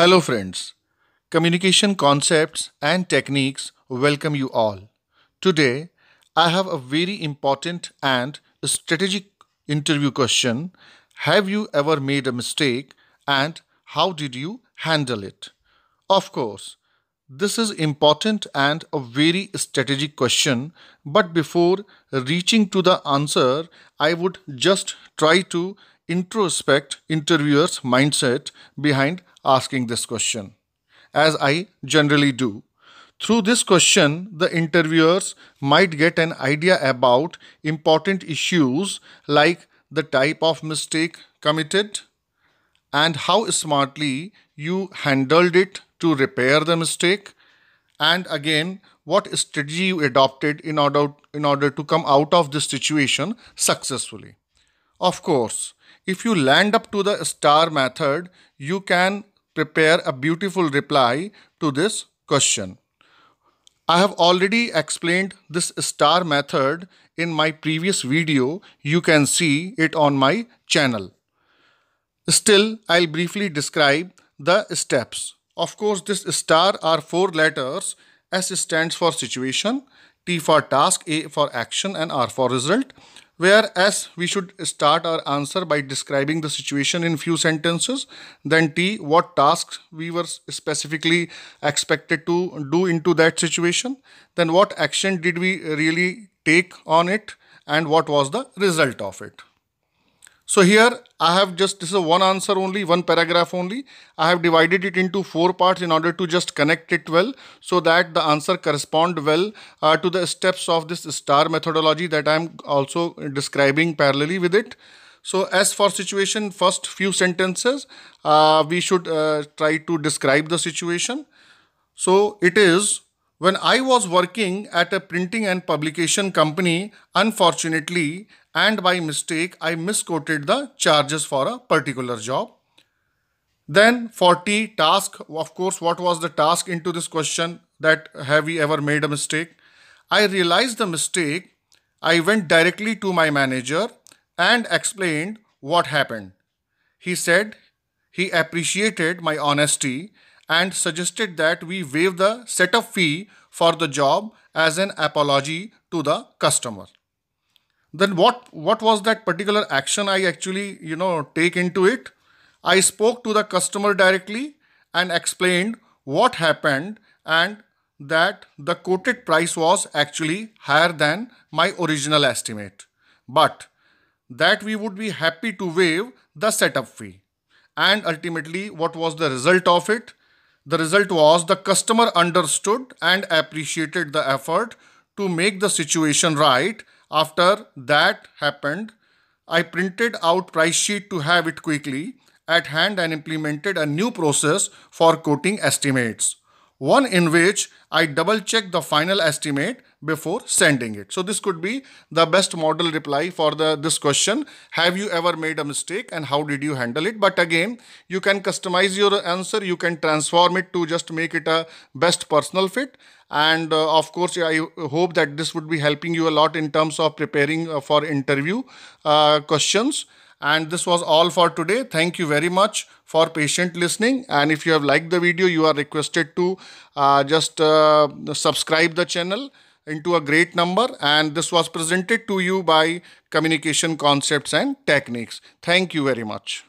Hello, friends. Communication concepts and techniques welcome you all. Today, I have a very important and strategic interview question Have you ever made a mistake and how did you handle it? Of course, this is important and a very strategic question, but before reaching to the answer, I would just try to introspect interviewer's mindset behind asking this question, as I generally do. Through this question, the interviewers might get an idea about important issues like the type of mistake committed and how smartly you handled it to repair the mistake and again what strategy you adopted in order in order to come out of this situation successfully of course, if you land up to the star method, you can prepare a beautiful reply to this question. I have already explained this star method in my previous video. You can see it on my channel. Still, I'll briefly describe the steps. Of course, this star are four letters. S stands for situation, T for task, A for action and R for result. Whereas we should start our answer by describing the situation in few sentences. Then T, what tasks we were specifically expected to do into that situation. Then what action did we really take on it and what was the result of it. So here I have just, this is one answer only, one paragraph only. I have divided it into four parts in order to just connect it well so that the answer correspond well uh, to the steps of this STAR methodology that I'm also describing parallelly with it. So as for situation, first few sentences, uh, we should uh, try to describe the situation. So it is when I was working at a printing and publication company, unfortunately and by mistake, I misquoted the charges for a particular job. Then 40 task, of course, what was the task into this question that have we ever made a mistake? I realized the mistake. I went directly to my manager and explained what happened. He said he appreciated my honesty and suggested that we waive the setup fee for the job as an apology to the customer then what what was that particular action i actually you know take into it i spoke to the customer directly and explained what happened and that the quoted price was actually higher than my original estimate but that we would be happy to waive the setup fee and ultimately what was the result of it the result was the customer understood and appreciated the effort to make the situation right. After that happened, I printed out price sheet to have it quickly at hand and implemented a new process for quoting estimates. One in which I double check the final estimate before sending it. So this could be the best model reply for the this question. Have you ever made a mistake and how did you handle it? But again, you can customize your answer. You can transform it to just make it a best personal fit. And uh, of course, I hope that this would be helping you a lot in terms of preparing uh, for interview uh, questions. And this was all for today. Thank you very much for patient listening. And if you have liked the video, you are requested to uh, just uh, subscribe the channel into a great number and this was presented to you by Communication Concepts and Techniques. Thank you very much.